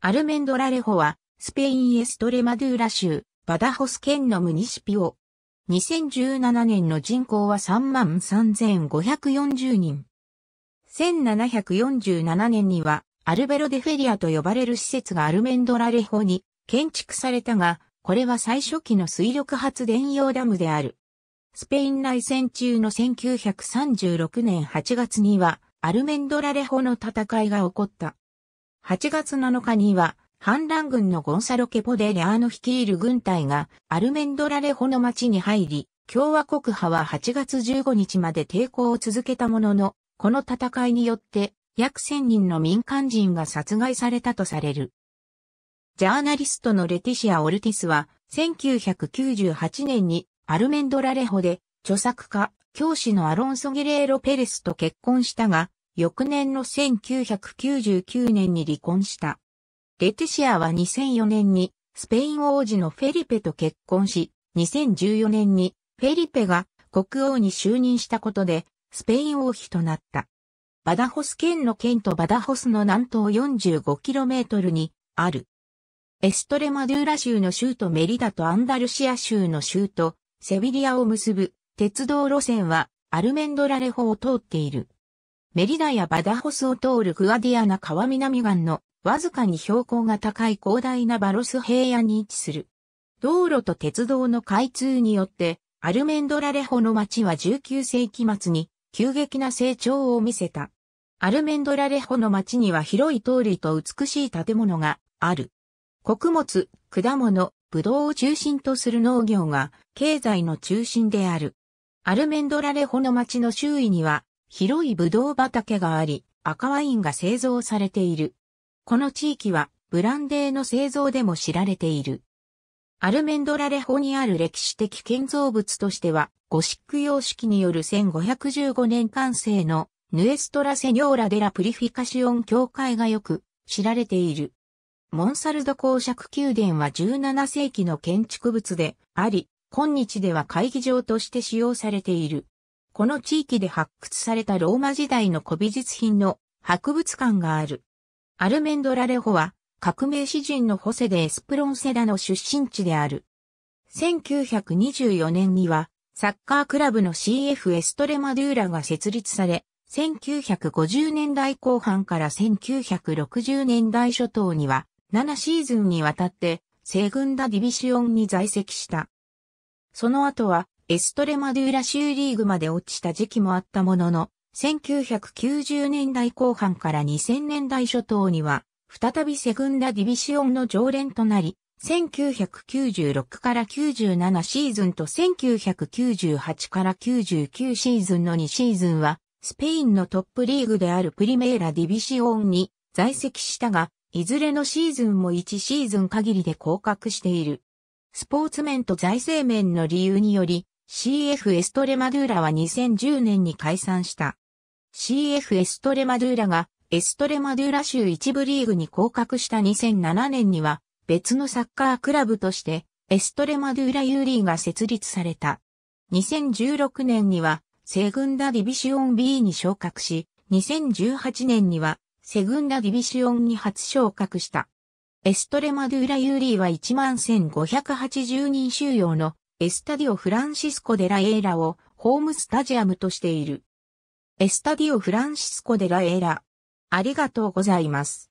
アルメンドラレホは、スペインエストレマドゥーラ州、バダホス県のムニシピオ。2017年の人口は33,540人。1747年には、アルベロデフェリアと呼ばれる施設がアルメンドラレホに建築されたが、これは最初期の水力発電用ダムである。スペイン内戦中の1936年8月には、アルメンドラレホの戦いが起こった。8月7日には、反乱軍のゴンサロ・ケポデ・レアーノ率いる軍隊がアルメンドラレホの町に入り、共和国派は8月15日まで抵抗を続けたものの、この戦いによって約1000人の民間人が殺害されたとされる。ジャーナリストのレティシア・オルティスは、1998年にアルメンドラレホで著作家、教師のアロンソ・ゲレーロ・ペレスと結婚したが、翌年の1999年に離婚した。レティシアは2004年にスペイン王子のフェリペと結婚し、2014年にフェリペが国王に就任したことでスペイン王妃となった。バダホス県の県とバダホスの南東 45km にある。エストレマドゥーラ州の州都メリダとアンダルシア州の州都セビリアを結ぶ鉄道路線はアルメンドラレホを通っている。メリダやバダホスを通るグアディアナ川南岸のわずかに標高が高い広大なバロス平野に位置する。道路と鉄道の開通によって、アルメンドラレホの町は19世紀末に急激な成長を見せた。アルメンドラレホの町には広い通りと美しい建物がある。穀物、果物、ブドウを中心とする農業が経済の中心である。アルメンドラレホの町の周囲には広いブドウ畑があり、赤ワインが製造されている。この地域はブランデーの製造でも知られている。アルメンドラレホにある歴史的建造物としては、ゴシック様式による1515年完成のヌエストラセニョーラデラプリフィカシオン教会がよく知られている。モンサルド公爵宮殿は17世紀の建築物であり、今日では会議場として使用されている。この地域で発掘されたローマ時代の古美術品の博物館がある。アルメンドラ・レホは革命詩人のホセデ・エスプロンセラの出身地である。1924年にはサッカークラブの CF エストレマドゥーラが設立され、1950年代後半から1960年代初頭には7シーズンにわたって西軍ダディビシオンに在籍した。その後はエストレマドゥーラ州リーグまで落ちた時期もあったものの、1990年代後半から2000年代初頭には、再びセグンダディビシオンの常連となり、1996から97シーズンと1998から99シーズンの2シーズンは、スペインのトップリーグであるプリメーラディビシオンに在籍したが、いずれのシーズンも1シーズン限りで降格している。スポーツ面と財政面の理由により、CF エストレマドゥーラは2010年に解散した。CF エストレマドゥーラがエストレマドゥーラ州一部リーグに降格した2007年には別のサッカークラブとしてエストレマドゥーラ U リーが設立された。2016年にはセグンダディビシオン B に昇格し、2018年にはセグンダディビシオンに初昇格した。エストレマドゥーラ U リーは11,580人収容のエスタディオ・フランシスコ・デ・ラ・エーラをホームスタジアムとしている。エスタディオ・フランシスコ・デ・ラ・エーラ。ありがとうございます。